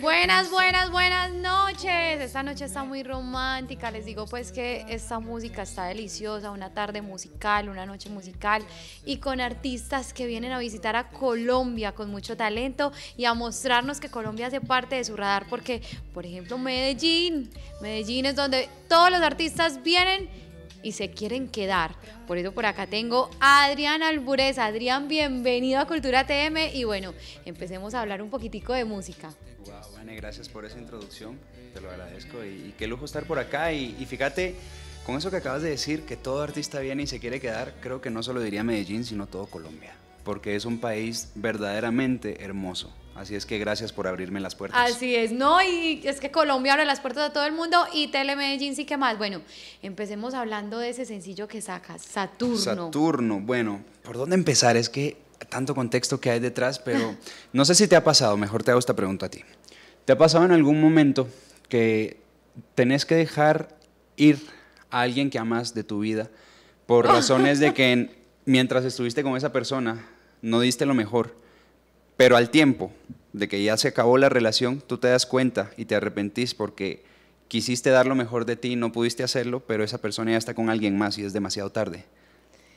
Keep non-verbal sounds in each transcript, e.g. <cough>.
Buenas, buenas, buenas noches. Esta noche está muy romántica. Les digo pues que esta música está deliciosa, una tarde musical, una noche musical y con artistas que vienen a visitar a Colombia con mucho talento y a mostrarnos que Colombia hace parte de su radar porque, por ejemplo, Medellín. Medellín es donde todos los artistas vienen y se quieren quedar. Por eso por acá tengo a Adrián Albures. Adrián, bienvenido a Cultura TM y bueno, empecemos a hablar un poquitico de música. Wow, gracias por esa introducción, te lo agradezco y, qué lujo estar por acá y, y fíjate... Con eso que acabas de decir, que todo artista viene y se quiere quedar, creo que no solo diría Medellín, sino todo Colombia, porque es un país verdaderamente hermoso. Así es que gracias por abrirme las puertas. Así es, no, y es que Colombia abre las puertas a todo el mundo y Telemedellín sí que más. Bueno, empecemos hablando de ese sencillo que sacas, Saturno. Saturno, bueno, ¿por dónde empezar? Es que tanto contexto que hay detrás, pero <laughs> no sé si te ha pasado, mejor te hago esta pregunta a ti. ¿Te ha pasado en algún momento que tenés que dejar ir a alguien que amas de tu vida por <laughs> razones de que mientras estuviste con esa persona no diste lo mejor? Pero al tiempo de que ya se acabó la relación, tú te das cuenta y te arrepentís porque quisiste dar lo mejor de ti, no pudiste hacerlo, pero esa persona ya está con alguien más y es demasiado tarde.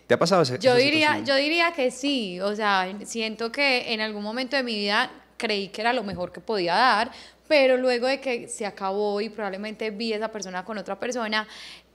¿Te ha pasado esa, yo diría, Yo diría que sí, o sea, siento que en algún momento de mi vida creí que era lo mejor que podía dar, pero luego de que se acabó y probablemente vi a esa persona con otra persona,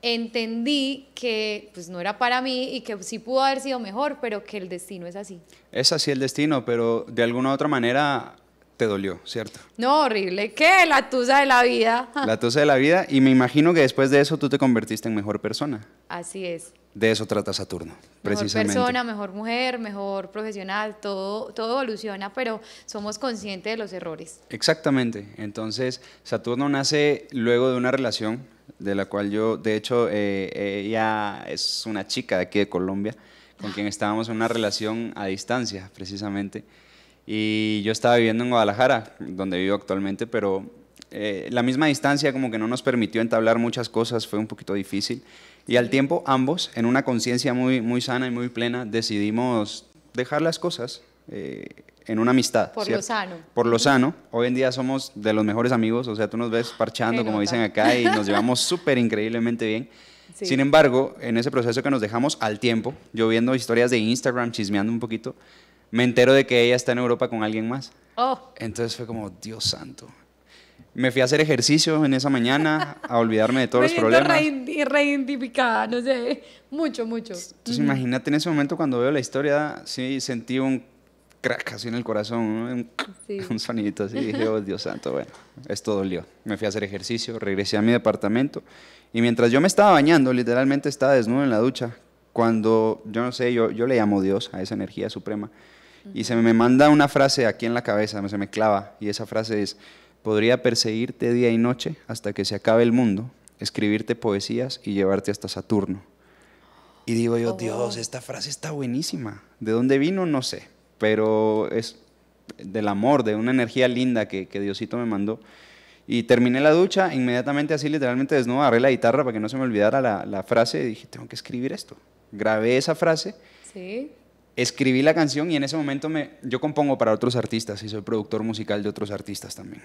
entendí que pues no era para mí y que sí pudo haber sido mejor, pero que el destino es así. Es así el destino, pero de alguna u otra manera te dolió, ¿cierto? No, horrible. ¿Qué? La tusa de la vida. La tusa de la vida y me imagino que después de eso tú te convertiste en mejor persona. Así es de eso trata Saturno, precisamente. Mejor persona, mejor mujer, mejor profesional, todo, todo evoluciona, pero somos conscientes de los errores. Exactamente. Entonces, Saturno nace luego de una relación de la cual yo, de hecho, eh, ella es una chica de aquí de Colombia, con quien estábamos en una relación a distancia, precisamente. Y yo estaba viviendo en Guadalajara, donde vivo actualmente, pero eh, la misma distancia como que no nos permitió entablar muchas cosas, fue un poquito difícil. Y al tiempo ambos, en una conciencia muy, muy sana y muy plena, decidimos dejar las cosas eh, en una amistad. Por lo sano. Por lo sano. Hoy en día somos de los mejores amigos, o sea, tú nos ves parchando, como dicen acá, y nos <laughs> llevamos súper increíblemente bien. Sin embargo, en ese proceso que nos dejamos al tiempo, yo viendo historias de Instagram, chismeando un poquito, me entero de que ella está en Europa con alguien más. Oh. Entonces fue como, Dios santo me fui a hacer ejercicio en esa mañana, a olvidarme de todos los problemas. Re reidentificada, no sé, mucho, mucho. Entonces imagínate en ese momento cuando veo la historia, sí, sentí un crack así en el corazón, un, <laughs> así, dije, oh, Dios santo, bueno, esto dolió. Me fui a hacer ejercicio, regresé a mi departamento, y mientras yo me estaba bañando, literalmente estaba desnudo en la ducha, cuando, yo no sé, yo, yo le llamo Dios a esa energía suprema, y se me manda una frase aquí en la cabeza, se me clava, y esa frase es Podría perseguirte día y noche hasta que se acabe el mundo, escribirte poesías y llevarte hasta Saturno. Y digo yo, oh, Dios, esta frase está buenísima. ¿De dónde vino? No sé, pero es del amor, de una energía linda que, que Diosito me mandó. Y terminé la ducha, inmediatamente así literalmente desnudo, agarré la guitarra para que no se me olvidara la, la frase y dije, tengo que escribir esto. Grabé esa frase. Sí escribí la canción y en ese momento me, yo compongo para otros artistas y soy productor musical de otros artistas también.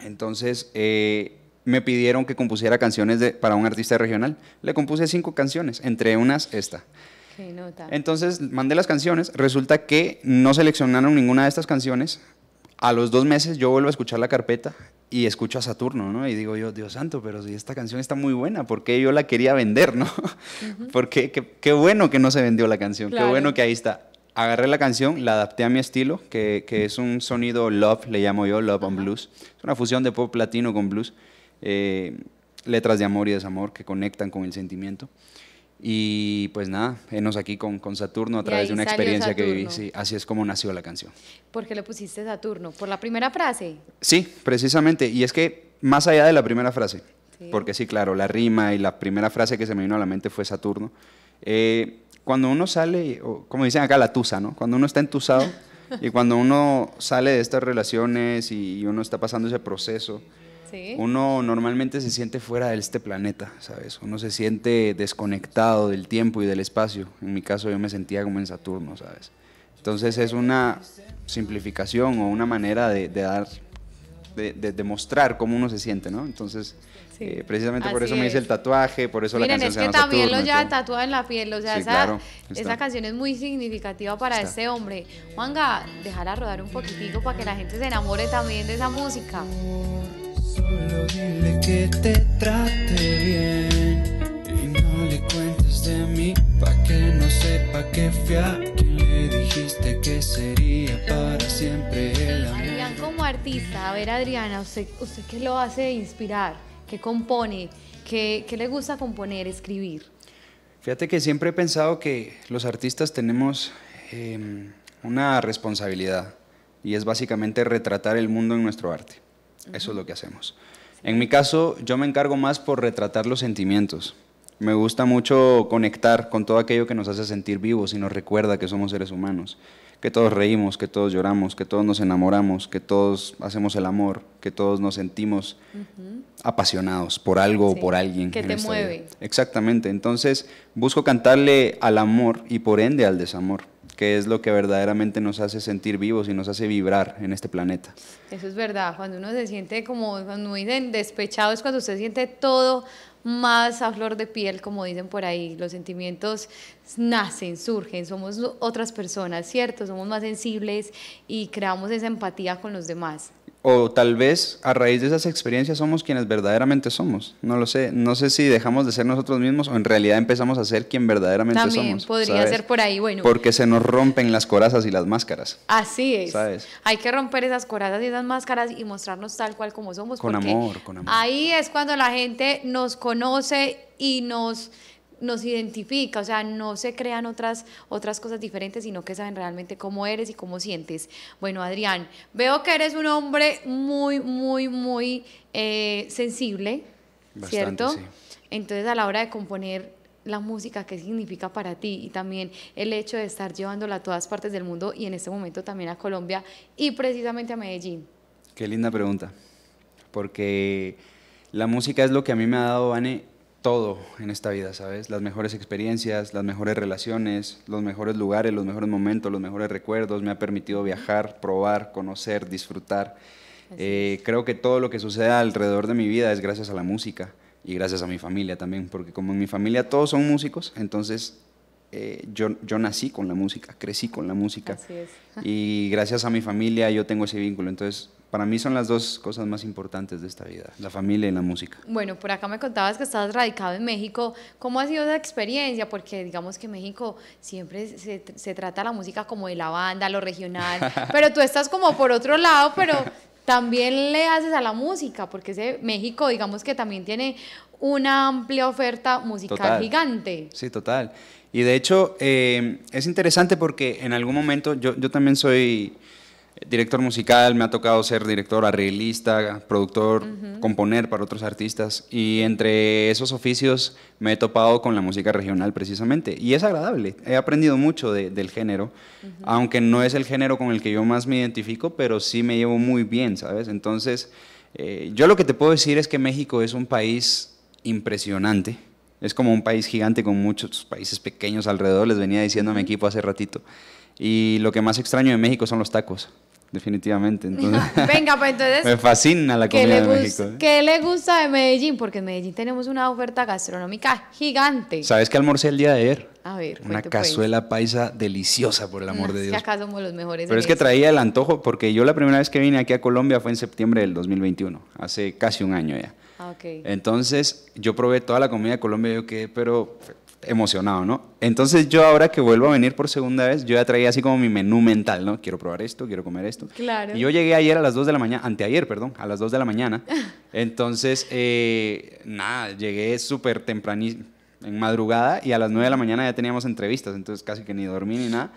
Entonces eh, me pidieron que compusiera canciones para un artista regional. Le compuse cinco canciones, entre unas esta. Entonces mandé las canciones, resulta que no seleccionaron ninguna de estas canciones. A los dos meses yo vuelvo a escuchar la carpeta y escucho a Saturno, ¿no? Y digo yo, Dios santo, pero si esta canción está muy buena, ¿por qué yo la quería vender, no? <laughs> Porque qué, bueno que no se vendió la canción, qué bueno que ahí está. Agarré la canción, la adapté a mi estilo, que, es un sonido love, le llamo yo, love and blues. Es una fusión de pop latino con blues, eh, letras de amor y desamor que conectan con el sentimiento. Y pues nada, enos aquí con, con Saturno a través de una experiencia que viví. así es como nació la canción. ¿Por qué le pusiste Saturno? ¿Por la primera frase? Sí, precisamente. Y es que más allá de la primera frase, porque sí, claro, la rima y la primera frase que se me vino a la mente fue Saturno. Eh, cuando uno sale, como dicen acá, la tusa, ¿no? Cuando uno está entusado <laughs> y cuando uno sale de estas relaciones y uno está pasando ese proceso. Uno normalmente se siente fuera de este planeta, ¿sabes? Uno se siente desconectado del tiempo y del espacio. En mi caso yo me sentía como en Saturno, ¿sabes? Entonces es una simplificación o una manera de, dar, de, mostrar cómo uno se siente, ¿no? Entonces, eh, precisamente por eso me hice el tatuaje, por eso la canción es se llama que también lo ya tatuado en la piel, o sea, esa, esa, canción es muy significativa para ese este hombre. Juanga, déjala rodar un poquitico para que la gente se enamore también de esa música. Solo dile que te trate bien y no le cuentes de mí pa que no sepa qué fui le dijiste que sería para siempre Adrián como artista, a ver Adriana, usted, usted qué lo hace inspirar, qué compone, qué, qué le gusta componer, escribir. Fíjate que siempre he pensado que los artistas tenemos em, una responsabilidad y es básicamente retratar el mundo en nuestro arte. Eso es lo que hacemos. En mi caso, yo me encargo más por retratar los sentimientos. Me gusta mucho conectar con todo aquello que nos hace sentir vivos y nos recuerda que somos seres humanos, que todos reímos, que todos lloramos, que todos nos enamoramos, que todos hacemos el amor, que todos nos sentimos apasionados por algo o por alguien. Que te mueve. Exactamente, entonces busco cantarle al amor y por ende al desamor que es lo que verdaderamente nos hace sentir vivos y nos hace vibrar en este planeta. Eso es verdad, cuando uno se siente como, cuando despechado es cuando usted siente todo más a flor de piel, como dicen por ahí. Los sentimientos nacen, surgen, somos otras personas, ¿cierto? Somos más sensibles y creamos esa empatía con los demás o tal vez a raíz de esas experiencias somos quienes verdaderamente somos. No lo sé, no sé si dejamos de ser nosotros mismos o en realidad empezamos a ser quien verdaderamente También somos. podría ser por ahí, bueno. Porque se nos rompen las corazas y las máscaras. Así es. Hay que romper esas corazas y esas máscaras y mostrarnos tal cual como somos. Con amor, con amor. Ahí es cuando la gente nos conoce y nos nos identifica, o sea, no se crean otras, otras cosas diferentes, sino que saben realmente cómo eres y cómo sientes. Bueno, Adrián, veo que eres un hombre muy, muy, muy eh, sensible, ¿cierto? Entonces, a la hora de componer la música, qué significa para ti y también el hecho de estar llevándola a todas partes del mundo y en este momento también a Colombia y precisamente a Medellín. Qué linda pregunta, porque la música es lo que a mí me ha dado, Vane, todo en esta vida, ¿sabes? Las mejores experiencias, las mejores relaciones, los mejores lugares, los mejores momentos, los mejores recuerdos. Me ha permitido viajar, probar, conocer, disfrutar. Eh, creo que todo lo que sucede alrededor de mi vida es gracias a la música y gracias a mi familia también, porque como en mi familia todos son músicos, entonces eh, yo, yo, nací con la música, crecí con la música. Y gracias a mi familia yo tengo ese vínculo. Entonces para mí son las dos cosas más importantes de esta vida, la familia y la música. Bueno, por acá me contabas que estás radicado en México. ¿Cómo ha sido esa experiencia? Porque digamos que México siempre se, trata la música como de la banda, lo regional, <laughs> pero tú estás como por otro lado, pero también le haces a la música, porque ese México digamos que también tiene una amplia oferta musical gigante. Sí, total. Y de hecho eh, es interesante porque en algún momento yo, yo también soy director musical, me ha tocado ser director, arreglista, productor, componer para otros artistas. Y entre esos oficios me he topado con la música regional precisamente. Y es agradable, he aprendido mucho del género, aunque no es el género con el que yo más me identifico, pero sí me llevo muy bien, ¿sabes? Entonces, eh, yo lo que te puedo decir es que México es un país impresionante. Es como un país gigante con muchos países pequeños alrededor, les venía diciendo a mi equipo hace ratito. Y lo que más extraño de México son los tacos, definitivamente. <laughs> Venga, pues entonces... <laughs> me fascina la comida de México. ¿eh? ¿Qué le gusta de Medellín? Porque en Medellín tenemos una oferta gastronómica gigante. ¿Sabes qué almorcé el día de ayer? A ver, una pues. cazuela paisa deliciosa, por el amor ah, de Dios. acá somos los mejores. Pero es que traía el antojo, porque yo la primera vez que vine aquí a Colombia fue en septiembre del 2021, hace casi un año ya. Ah, entonces, yo probé toda la comida de Colombia y yo qué, pero emocionado, ¿no? Entonces yo ahora que vuelvo a venir por segunda vez, yo ya traía así como mi menú mental, ¿no? Quiero probar esto, quiero comer esto. Claro. Y yo llegué ayer a las 2 de la mañana, anteayer, perdón, a las 2 de la mañana. <laughs> Entonces, eh, nada, llegué súper tempranísimo en madrugada y a las 9 de la mañana ya teníamos entrevistas, entonces casi que ni dormí ni nada.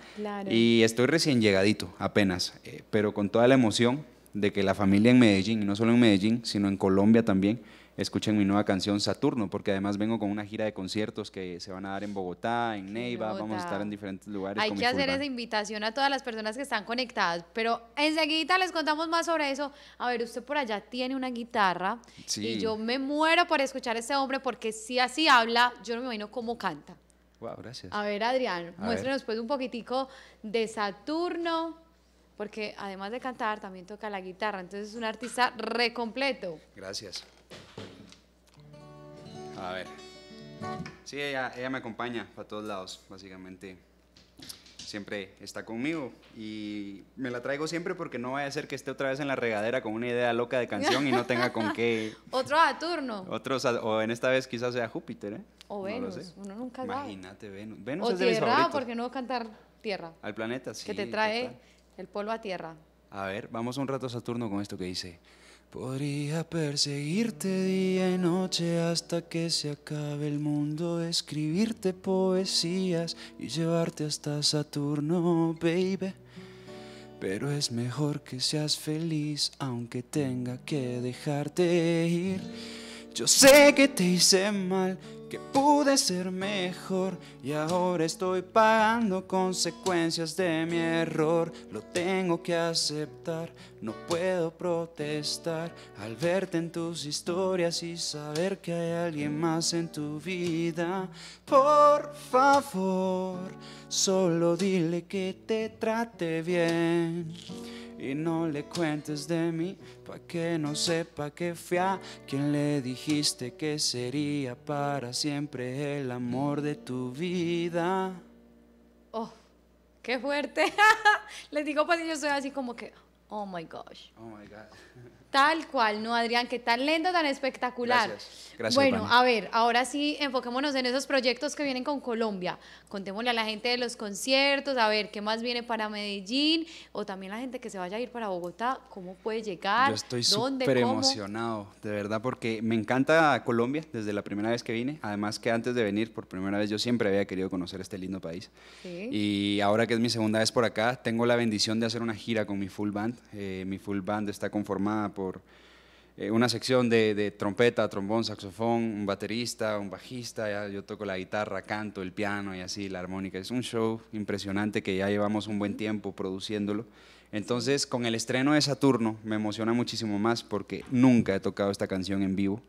Y estoy recién llegadito, apenas, eh, pero con toda la emoción de que la familia en Medellín, y no solo en Medellín, sino en Colombia también, escuchen mi nueva canción Saturno, porque además vengo con una gira de conciertos que se van a dar en Bogotá, en Neiva, vamos a estar en diferentes lugares. Hay que hacer esa invitación a todas las personas que están conectadas, pero enseguida les contamos más sobre eso. A ver, usted por allá tiene una guitarra y yo me muero por escuchar a este hombre porque si así habla, yo no me imagino cómo canta. Wow, gracias. A ver, Adrián, a muéstrenos pues un poquitico de Saturno porque además de cantar también toca la guitarra, entonces es un artista re completo. Gracias. A ver. Sí, ella, me acompaña para todos lados, básicamente. Siempre está conmigo y me la traigo siempre porque no vaya a ser que esté otra vez en la regadera con una idea loca de canción y no tenga con qué. <laughs> Otro Saturno. Otro, o en esta vez quizás sea Júpiter, ¿eh? O Venus. Uno nunca sabe. Imagínate Venus. o es de Tierra, porque no cantar Tierra. Al planeta, sí. Que te trae el polvo a Tierra. A ver, vamos un rato Saturno con esto que dice. Podría perseguirte día y noche hasta que se acabe el mundo, escribirte poesías y llevarte hasta Saturno, baby. Pero es mejor que seas feliz aunque tenga que dejarte ir. Yo sé que te hice mal, que pude ser mejor y ahora estoy pagando consecuencias de mi error. Lo tengo que aceptar, no puedo protestar al verte en tus historias y saber que hay alguien más en tu vida. Por favor, solo dile que te trate bien y no le cuentes de mí, pa' que no sepa que fui a quien le dijiste que sería para siempre el amor de tu vida. Oh, qué fuerte. <laughs> Le digo, pues yo soy así como que, oh my gosh. Oh my gosh. <laughs> Tal cual, no, Adrián, qué tan lindo, tan espectacular. Gracias. bueno, a ver, ahora sí, enfoquémonos en esos proyectos que vienen con Colombia. Contémosle a la gente de los conciertos, a ver qué más viene para Medellín o también la gente que se vaya a ir para Bogotá, cómo puede llegar. Yo estoy súper emocionado, de verdad, porque me encanta Colombia desde la primera vez que vine. Además, que antes de venir por primera vez, yo siempre había querido conocer este lindo país. Y ahora que es mi segunda vez por acá, tengo la bendición de hacer una gira con mi full band. Eh, mi full band está conformada por eh, una sección de, trompeta, trombón, saxofón, un baterista, un bajista, yo toco la guitarra, canto, el piano y así, la armónica. Es un show impresionante que ya llevamos un buen tiempo produciéndolo. Entonces, con el estreno de Saturno me emociona muchísimo más porque nunca he tocado esta canción en vivo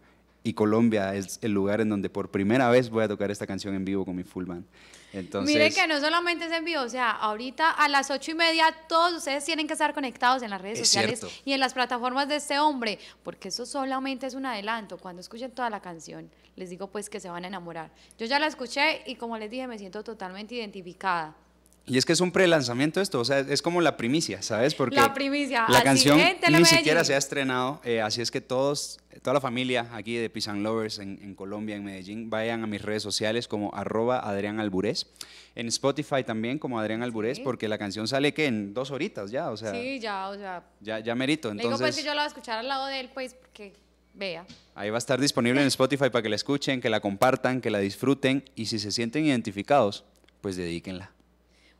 y Colombia es el lugar en donde por primera vez voy a tocar esta canción en vivo con mi full band. Entonces, Mire que no solamente es en vivo, o sea, ahorita a las ocho y media todos ustedes tienen que estar conectados en las redes sociales y en las plataformas de este hombre, porque eso solamente es un adelanto. Cuando escuchen toda la canción, les digo pues que se van a enamorar. Yo ya la escuché y como les dije, me siento totalmente identificada. Y es que es un prelanzamiento esto, o sea, es como la primicia, ¿sabes? Porque la primicia, la canción ni siquiera se ha estrenado, eh, así es que todos, toda la familia aquí de Pisan Lovers en, Colombia, en Medellín, vayan a mis redes sociales como arroba Adrián alburés en Spotify también como Adrián alburés porque la canción sale que en dos horitas ya, o sea. Sí, ya, o sea. Ya, ya merito, entonces. Digo pues que yo la voy a escuchar al lado de él, pues, porque vea. Ahí va a estar disponible en <laughs> Spotify para que la escuchen, que la compartan, que la disfruten y si se sienten identificados, pues dedíquenla.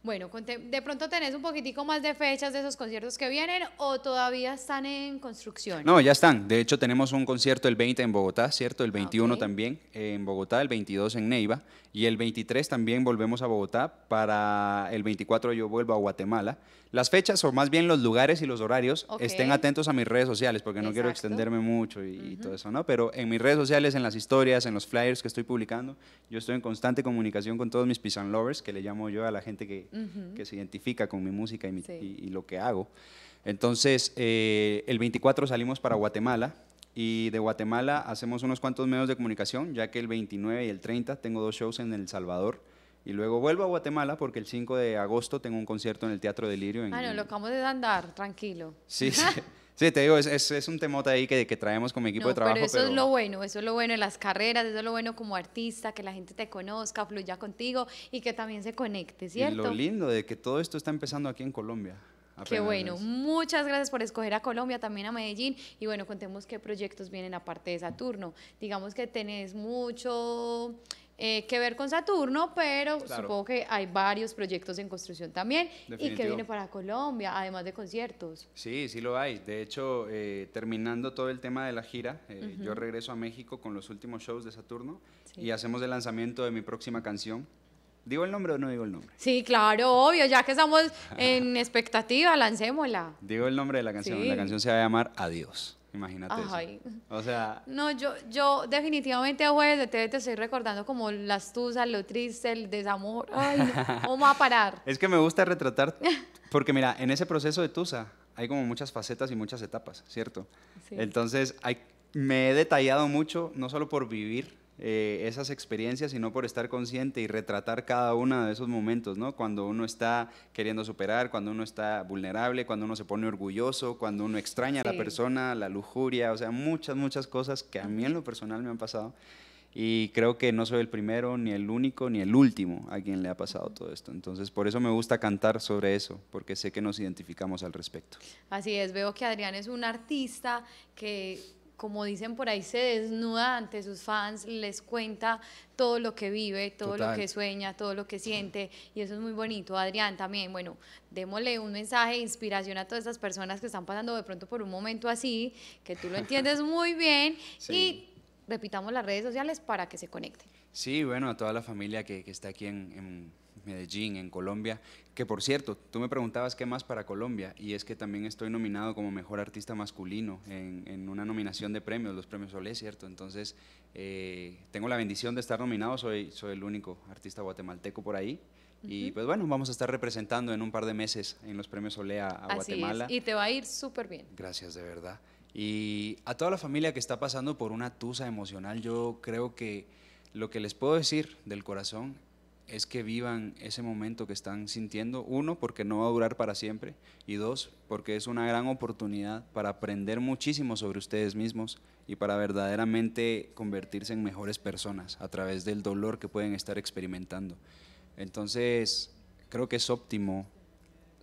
Bueno, de pronto tenés un poquitico más de fechas de esos conciertos que vienen o todavía están en construcción. No, ya están. De hecho, tenemos un concierto el 20 en Bogotá, ¿cierto? El 21 ah, también eh, en Bogotá, el 22 en Neiva y el 23 también volvemos a Bogotá. Para el 24 yo vuelvo a Guatemala las fechas o más bien los lugares y los horarios. Estén atentos a mis redes sociales porque no quiero extenderme mucho y, todo eso, ¿no? Pero en mis redes sociales, en las historias, en los flyers que estoy publicando, yo estoy en constante comunicación con todos mis Pisan Lovers, que le llamo yo a la gente que, se identifica con mi música y, lo que hago. Entonces, eh, el 24 salimos para Guatemala y de Guatemala hacemos unos cuantos medios de comunicación, ya que el 29 y el 30 tengo dos shows en El Salvador y luego vuelvo a Guatemala porque el 5 de agosto tengo un concierto en el Teatro Delirio. Lirio. Bueno, ah, lo acabamos de andar, tranquilo. Sí, sí. <laughs> te digo, es, es, un temote ahí que, que, traemos con mi equipo de trabajo. Pero eso es lo bueno, eso es lo bueno en las carreras, eso es lo bueno como artista, que la gente te conozca, fluya contigo y que también se conecte, ¿cierto? Y lo lindo de que todo esto está empezando aquí en Colombia. Qué bueno, muchas gracias por escoger a Colombia, también a Medellín. Y bueno, contemos qué proyectos vienen aparte de Saturno. Digamos que tenés mucho eh, que ver con Saturno, pero supongo que hay varios proyectos en construcción también y que viene para Colombia, además de conciertos. Sí, sí lo hay. De hecho, eh, terminando todo el tema de la gira, eh, yo regreso a México con los últimos shows de Saturno y hacemos el lanzamiento de mi próxima canción. ¿Digo el nombre o no digo el nombre? Sí, claro, obvio, ya que estamos en <laughs> expectativa, lancémosla. Digo el nombre de la canción, la canción se va a llamar Adiós. Imagínate O sea. No, yo, yo definitivamente a jueves de TV te estoy recordando como las tuzas, lo triste, el desamor. Ay, <laughs> ¿cómo va a parar? es que me gusta retratar, porque mira, en ese proceso de tusa hay como muchas facetas y muchas etapas, ¿cierto? Entonces, hay, me he detallado mucho, no solo por vivir eh, esas experiencias, sino por estar consciente y retratar cada uno de esos momentos, ¿no? Cuando uno está queriendo superar, cuando uno está vulnerable, cuando uno se pone orgulloso, cuando uno extraña a la persona, la lujuria, o sea, muchas, muchas cosas que a mí en lo personal me han pasado. Y creo que no soy el primero, ni el único, ni el último a quien le ha pasado todo esto. Entonces, por eso me gusta cantar sobre eso, porque sé que nos identificamos al respecto. Así es, veo que Adrián es un artista que como dicen por ahí, se desnuda ante sus fans, les cuenta todo lo que vive, todo lo que sueña, todo lo que siente, y eso es muy bonito. Adrián, también, bueno, démosle un mensaje de inspiración a todas esas personas que están pasando de pronto por un momento así, que tú lo <laughs> entiendes muy bien, y repitamos las redes sociales para que se conecten. Sí, bueno, a toda la familia que, está aquí en Medellín, en Colombia, que por cierto, tú me preguntabas qué más para Colombia, y es que también estoy nominado como Mejor Artista Masculino en, una nominación de premios, los premios Olé, ¿cierto? Entonces, eh, tengo la bendición de estar nominado, soy, soy el único artista guatemalteco por ahí. Y pues bueno, vamos a estar representando en un par de meses en los premios Olé a, Así Guatemala. Y te va a ir súper bien. Gracias, de verdad. Y a toda la familia que está pasando por una tusa emocional, yo creo que lo que les puedo decir del corazón es que vivan ese momento que están sintiendo, uno, porque no va a durar para siempre, y dos, porque es una gran oportunidad para aprender muchísimo sobre ustedes mismos y para verdaderamente convertirse en mejores personas a través del dolor que pueden estar experimentando. Entonces, creo que es óptimo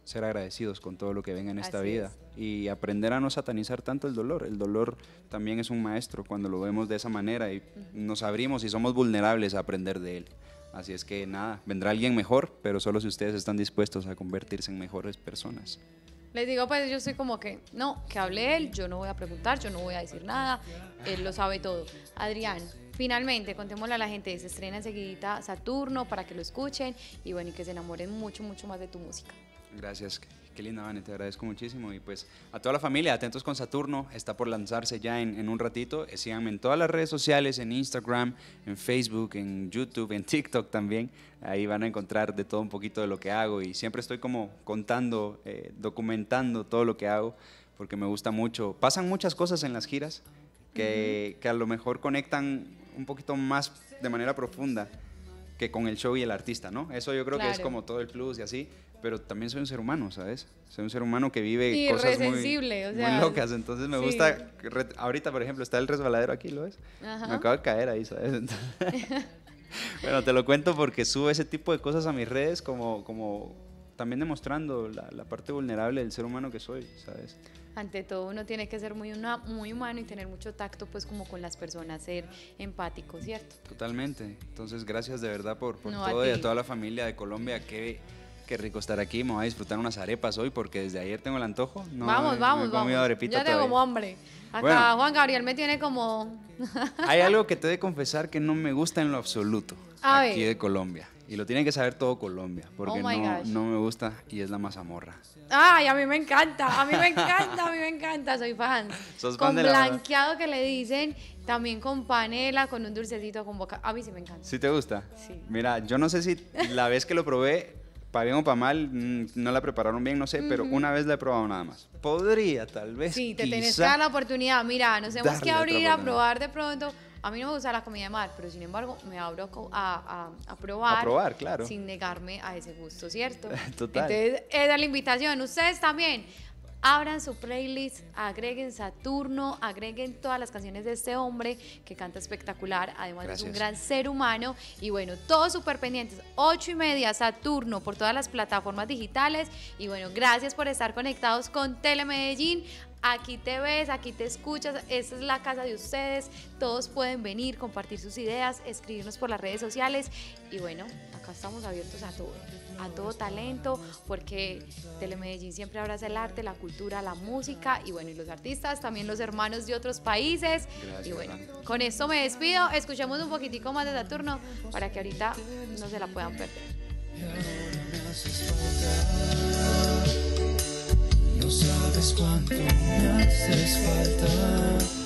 ser agradecidos con todo lo que ven en esta vida y aprender a no satanizar tanto el dolor. El dolor también es un maestro cuando lo vemos de esa manera y nos abrimos y somos vulnerables a aprender de él. Así es que nada, vendrá alguien mejor, pero solo si ustedes están dispuestos a convertirse en mejores personas. Les digo, pues yo soy como que, no, que hable él, yo no voy a preguntar, yo no voy a decir nada, él lo sabe todo. Adrián, finalmente, contémosle a la gente, se estrena enseguida Saturno para que lo escuchen y bueno, y que se enamoren mucho, mucho más de tu música. Gracias qué linda, Vane, te agradezco muchísimo. Y pues a toda la familia, atentos con Saturno, está por lanzarse ya en, un ratito. Eh, síganme en todas las redes sociales, en Instagram, en Facebook, en YouTube, en TikTok también. Ahí van a encontrar de todo un poquito de lo que hago y siempre estoy como contando, eh, documentando todo lo que hago porque me gusta mucho. Pasan muchas cosas en las giras que, que a lo mejor conectan un poquito más de manera profunda que con el show y el artista, ¿no? Eso yo creo que es como todo el plus y así, pero también soy un ser humano, ¿sabes? Soy un ser humano que vive cosas muy, o muy, locas, entonces me gusta, ahorita por ejemplo está el resbaladero aquí, ¿lo ves? Me acabo de caer ahí, ¿sabes? <laughs> bueno, te lo cuento porque subo ese tipo de cosas a mis redes como, como también demostrando la, parte vulnerable del ser humano que soy, ¿sabes? Ante todo uno tiene que ser muy, muy humano y tener mucho tacto pues como con las personas, ser empático, ¿cierto? Totalmente. Entonces gracias de verdad por, por todo y a toda la familia de Colombia qué Qué rico estar aquí, me voy a disfrutar unas arepas hoy porque desde ayer tengo el antojo. vamos, vamos, vamos. ya tengo como hombre. Acá Juan Gabriel me tiene como... hay algo que te he de confesar que no me gusta en lo absoluto aquí de Colombia y lo tiene que saber todo Colombia, porque oh no, me gusta y es la mazamorra. Ay, a mí me encanta, a mí me encanta, a mí me encanta, soy fan. ¿Sos con blanqueado que le dicen, también con panela, con un dulcecito, con boca. A mí sí me encanta. ¿Sí te gusta? Sí. Mira, yo no sé si la vez que lo probé, para bien o para mal, mm, no la prepararon bien, no sé, pero una vez la he probado nada más. Podría, tal vez. Sí, te tenés que dar la oportunidad. Mira, nos hemos que abrir a probar de pronto a mí no me gusta la comida de mar, pero sin embargo me abro a, a, probar. A probar, claro. Sin negarme a ese gusto, ¿cierto? <laughs> Total. Entonces, esa es la invitación. Ustedes también. Abran su playlist, agreguen Saturno, agreguen todas las canciones de este hombre que canta espectacular, además es un gran ser humano. Y bueno, todos súper pendientes, ocho y media Saturno por todas las plataformas digitales. Y bueno, gracias por estar conectados con Telemedellín aquí te ves, aquí te escuchas, esta es la casa de ustedes, todos pueden venir, compartir sus ideas, escribirnos por las redes sociales y bueno, acá estamos abiertos a todo, a todo talento, porque Telemedellín siempre abraza el arte, la cultura, la música y bueno, y los artistas, también los hermanos de otros países. y bueno, con esto me despido, escuchemos un poquitico más de Saturno para que ahorita no se la puedan perder. sabes cuánto me haces falta.